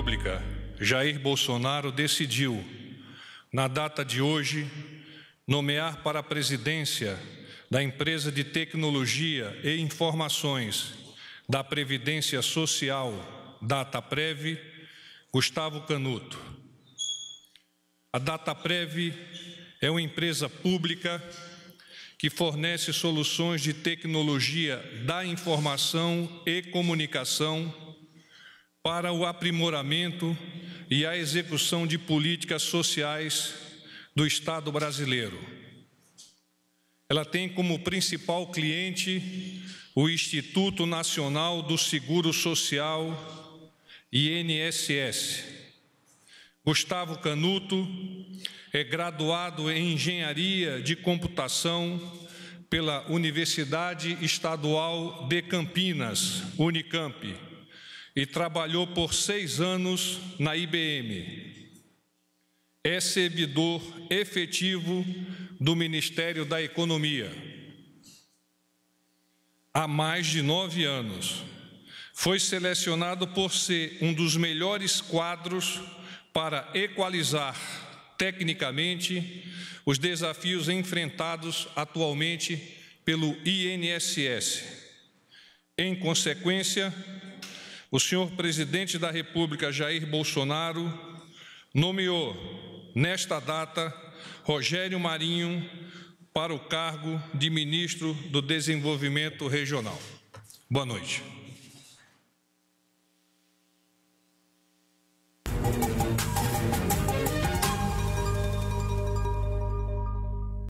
República, Jair Bolsonaro decidiu, na data de hoje, nomear para a presidência da empresa de tecnologia e informações da Previdência Social, DataPrev, Gustavo Canuto. A DataPrev é uma empresa pública que fornece soluções de tecnologia da informação e comunicação para o aprimoramento e a execução de políticas sociais do Estado brasileiro. Ela tem como principal cliente o Instituto Nacional do Seguro Social, INSS. Gustavo Canuto é graduado em Engenharia de Computação pela Universidade Estadual de Campinas, Unicamp e trabalhou por seis anos na IBM. É servidor efetivo do Ministério da Economia. Há mais de nove anos. Foi selecionado por ser um dos melhores quadros para equalizar tecnicamente os desafios enfrentados atualmente pelo INSS. Em consequência, o senhor presidente da República, Jair Bolsonaro, nomeou, nesta data, Rogério Marinho para o cargo de ministro do Desenvolvimento Regional. Boa noite.